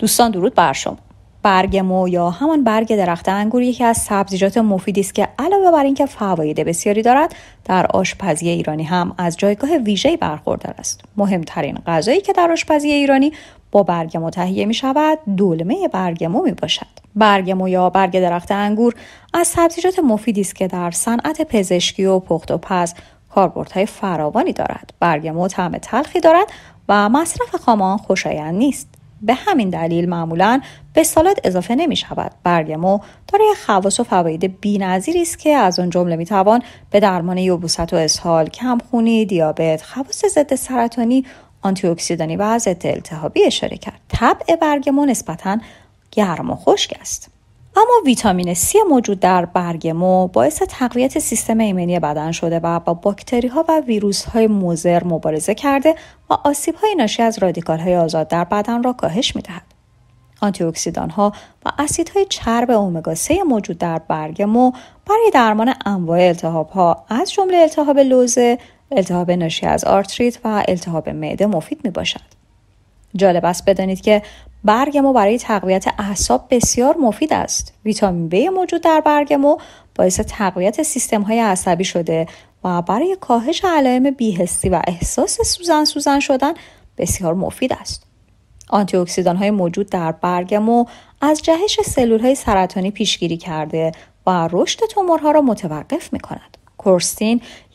دوستان درود بر شما برگ مو یا همان برگ درخت انگور یکی از سبزیجات مفیدی است که علاوه بر اینکه فواید بسیاری دارد در آشپزی ایرانی هم از جایگاه ویژه‌ای برخوردار است مهمترین غذایی که در آشپزی ایرانی با برگ مو تهیه می شود دلمه برگ مو می باشد برگ مو یا برگ درخت انگور از سبزیجات مفیدی است که در صنعت پزشکی و پخت و پز کاربردهای فراوانی دارد برگ مو طعم تلخی دارد و مصرف خام آن خوشایند نیست به همین دلیل معمولا به سالاد اضافه نمی شود. برگ مو دارای خواص و فواید بینظیری است که از آن جمله می توان به درمان یبوست و اسهال، کمخونی، دیابت، خواص ضد سرطانی، آنتی اکسیدانی و ضد التهابی اشاره کرد. طبع برگ مو گرم و خشک است. اما ویتامین C موجود در برگ مو باعث تقویت سیستم ایمنی بدن شده و با باکتری ها و ویروس های موزر مبارزه کرده و آسیب های ناشی از رادیکال های آزاد در بدن را کاهش می دهد. آنتی ها و اسیدهای چرب اومگا 3 موجود در برگ مو برای درمان انواع التهاب ها از جمله التهاب لوزه، التهاب ناشی از آرتریت و التهاب معده مفید می باشد. جالب است بدانید که برگ ما برای تقویت اعصاب بسیار مفید است. ویتامین B موجود در برگ باعث تقویت سیستم های عصبی شده و برای کاهش علائم بیهستی و احساس سوزن سوزن شدن بسیار مفید است. آنتی های موجود در برگ مو از جهش سلول های سرطانی پیشگیری کرده و رشد تومورها را متوقف می کند.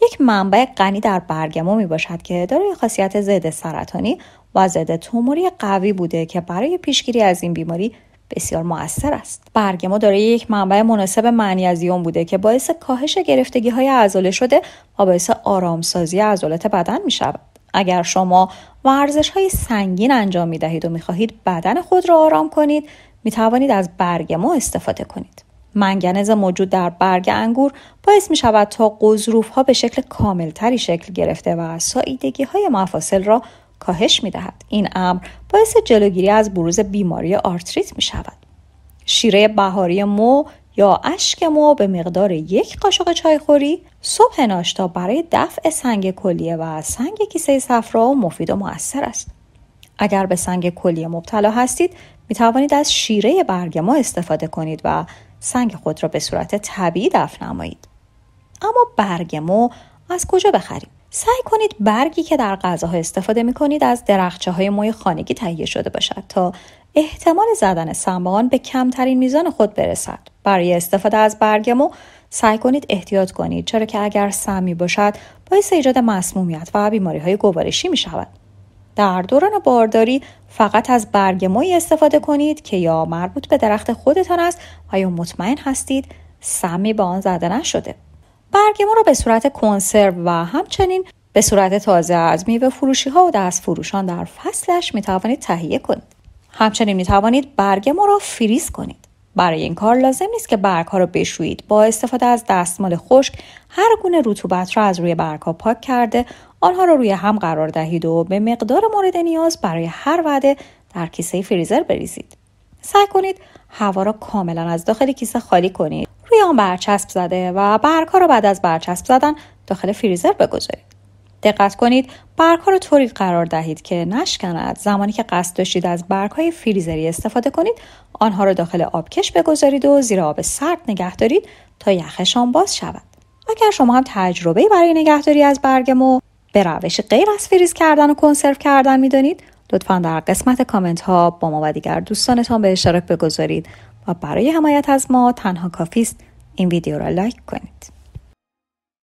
یک منبع غنی در برگمو میباشد می که دارای خاصیت ضد سرطانی و توموری قوی بوده که برای پیشگیری از این بیماری بسیار موثر است. برگ ما دارای یک منبع مناسب منیزیم بوده که باعث کاهش گرفتگی های عضله شده و باعث آرامسازی عضلات بدن می شود. اگر شما ورزش های سنگین انجام می دهید و می خواهید بدن خود را آرام کنید می توانید از برگ ما استفاده کنید. منگنز موجود در برگ انگور باعث می شود تا قضروف ها به شکل کاملتری شکل گرفته و سایدگی های مفاصل را کاهش می دهد. این امر باعث جلوگیری از بروز بیماری آرتریت می شود. شیره بهاری مو یا اشک مو به مقدار یک قاشق چایخوری صبح ناشتا برای دفع سنگ کلیه و سنگ کیسه صفرا و مفید و موثر است. اگر به سنگ کلیه مبتلا هستید می توانید از شیره برگ ما استفاده کنید و سنگ خود را به صورت طبیعی دفع نمایید. اما برگ مو از کجا بخریم؟ سعی کنید برگی که در غذاها استفاده می کنید از درخچه های موی خانگی تهیه شده باشد تا احتمال زدن سم آن به کمترین میزان خود برسد. برای استفاده از برگ مو سعی کنید احتیاط کنید چرا که اگر سمی باشد باعث ایجاد مسمومیت و بیماری های گوارشی می شود. در دوران بارداری فقط از برگ موی استفاده کنید که یا مربوط به درخت خودتان است و یا مطمئن هستید سمی به آن زده نشده. برگ ما را به صورت کنسرو و همچنین به صورت تازه از میوه فروشی ها و دست فروشان در فصلش می توانید تهیه کنید. همچنین می توانید برگ ما را فریز کنید. برای این کار لازم نیست که برگ ها را بشویید. با استفاده از دستمال خشک هر گونه رطوبت را از روی برگ ها پاک کرده آنها را روی هم قرار دهید و به مقدار مورد نیاز برای هر وعده در کیسه فریزر بریزید. سعی کنید هوا را کاملا از داخل کیسه خالی کنید روی آن برچسب زده و ها را بعد از برچسب زدن داخل فریزر بگذارید دقت کنید ها رو طوری قرار دهید که نشکند زمانی که قصد داشتید از های فریزری استفاده کنید آنها را داخل آبکش بگذارید و زیر آب سرد نگه دارید تا یخشان باز شود اگر شما هم تجربه برای نگهداری از برگ مو به روش غیر از فریز کردن و کنسرو کردن میدانید لطفا در قسمت کامنت ها با ما و دیگر دوستانتان به اشتراک بگذارید و برای حمایت از ما تنها کافی است این ویدیو را لایک کنید